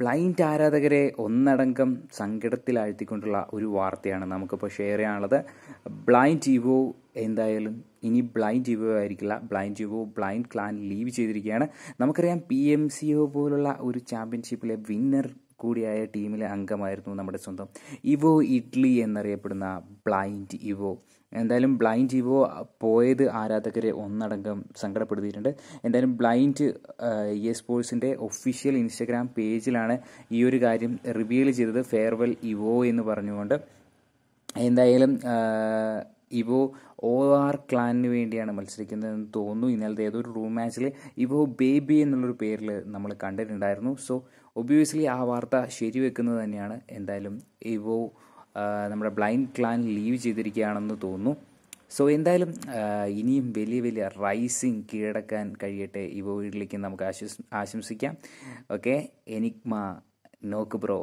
blind ആരാധകരെ ഒന്നടങ്കം സങ്കടത്തിലാഴ്ത്തിക്കൊണ്ടുള്ള ഒരു വാർത്തയാണ് നമുക്കിപ്പോൾ ഷെയർ ചെയ്യാനുള്ളത് ബ്ലൈൻഡ് ഇവോ എന്തായാലും ഇനി ബ്ലൈൻഡ് ഇവോ ആയിരിക്കില്ല Blind Evo Blind clan leave ചെയ്തിരിക്കുകയാണ് നമുക്കറിയാം പി എം സി ഒ പോലുള്ള ഒരു ചാമ്പ്യൻഷിപ്പിലെ വിന്നർ കൂടിയായ ടീമിലെ അംഗമായിരുന്നു നമ്മുടെ സ്വന്തം ഇവോ ഇഡ്ലി എന്നറിയപ്പെടുന്ന ബ്ലൈൻഡ് ഇവോ എന്തായാലും ബ്ലൈൻഡ് ഇവോ പോയത് ആരാധകരെ ഒന്നടങ്കം സങ്കടപ്പെടുത്തിയിട്ടുണ്ട് എന്തായാലും ബ്ലൈൻഡ് എ സ്പോർട്സിൻ്റെ ഒഫീഷ്യൽ ഇൻസ്റ്റഗ്രാം പേജിലാണ് ഈ ഒരു കാര്യം റിവീൽ ചെയ്തത് ഫെയർവെൽ ഇവോ എന്ന് പറഞ്ഞുകൊണ്ട് എന്തായാലും ഇവോ ഒ ആർ ക്ലാനിന് വേണ്ടിയാണ് മത്സരിക്കുന്നതെന്ന് തോന്നുന്നു ഇന്നലത്തെ ഏതൊരു റൂം മാച്ചിൽ ഇവോ ബേബി എന്നുള്ളൊരു പേരിൽ നമ്മൾ കണ്ടിട്ടുണ്ടായിരുന്നു സോ ഒബിയസ്ലി ആ വാർത്ത ശരിവെക്കുന്നത് തന്നെയാണ് എന്തായാലും ഇവോ നമ്മുടെ ബ്ലൈൻഡ് ക്ലാൻ ലീവ് ചെയ്തിരിക്കുകയാണെന്ന് തോന്നുന്നു സോ എന്തായാലും ഇനിയും വലിയ വലിയ റൈസിങ് കീഴടക്കാൻ കഴിയട്ടെ ഇവ വീട്ടിലേക്ക് നമുക്ക് ആശംസിക്കാം ഓക്കെ എനിക്മ നോക്ക് ബ്രോ